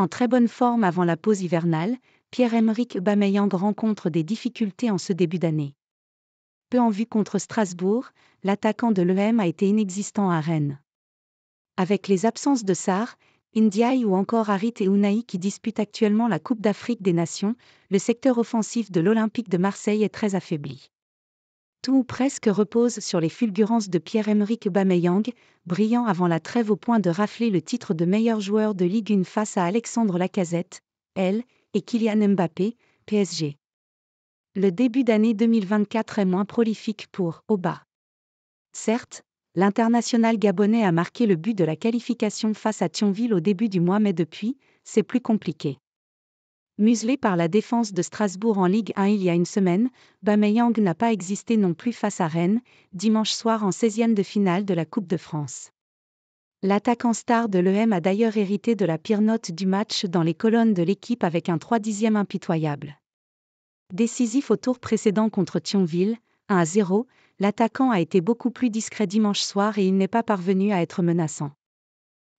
En très bonne forme avant la pause hivernale, Pierre-Emerick Bameyang rencontre des difficultés en ce début d'année. Peu en vue contre Strasbourg, l'attaquant de l'EM a été inexistant à Rennes. Avec les absences de Sarr, Ndiaye ou encore Harit et Unai qui disputent actuellement la Coupe d'Afrique des Nations, le secteur offensif de l'Olympique de Marseille est très affaibli tout ou presque repose sur les fulgurances de Pierre-Emerick Bameyang, brillant avant la trêve au point de rafler le titre de meilleur joueur de Ligue 1 face à Alexandre Lacazette, elle, et Kylian Mbappé, PSG. Le début d'année 2024 est moins prolifique pour Oba. Certes, l'international gabonais a marqué le but de la qualification face à Thionville au début du mois mais depuis, c'est plus compliqué. Muselé par la défense de Strasbourg en Ligue 1 il y a une semaine, Bameyang n'a pas existé non plus face à Rennes, dimanche soir en 16e de finale de la Coupe de France. L'attaquant star de l'EM a d'ailleurs hérité de la pire note du match dans les colonnes de l'équipe avec un 3 e impitoyable. Décisif au tour précédent contre Thionville, 1 à 0, l'attaquant a été beaucoup plus discret dimanche soir et il n'est pas parvenu à être menaçant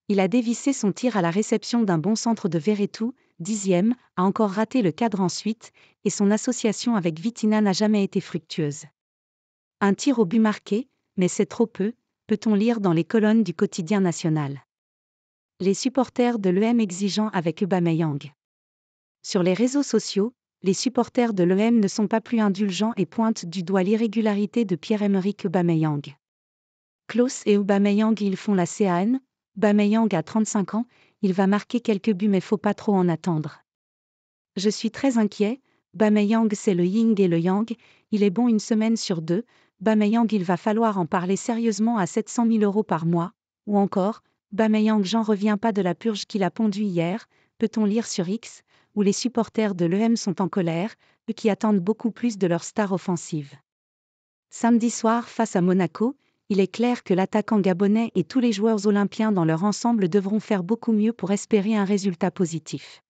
il a dévissé son tir à la réception d'un bon centre de Verretou, dixième, a encore raté le cadre ensuite, et son association avec Vitina n'a jamais été fructueuse. Un tir au but marqué, mais c'est trop peu, peut-on lire dans les colonnes du quotidien national. Les supporters de l'EM exigeant avec Aubameyang. Sur les réseaux sociaux, les supporters de l'EM ne sont pas plus indulgents et pointent du doigt l'irrégularité de Pierre-Emerick Aubameyang. Klaus et Aubameyang ils font la CAN, Bameyang a 35 ans, il va marquer quelques buts mais faut pas trop en attendre. Je suis très inquiet, Bameyang c'est le ying et le yang, il est bon une semaine sur deux, Bameyang il va falloir en parler sérieusement à 700 000 euros par mois, ou encore, Bameyang j'en reviens pas de la purge qu'il a pondue hier, peut-on lire sur X, où les supporters de l'EM sont en colère, eux qui attendent beaucoup plus de leur star offensive. Samedi soir face à Monaco, il est clair que l'attaquant gabonais et tous les joueurs olympiens dans leur ensemble devront faire beaucoup mieux pour espérer un résultat positif.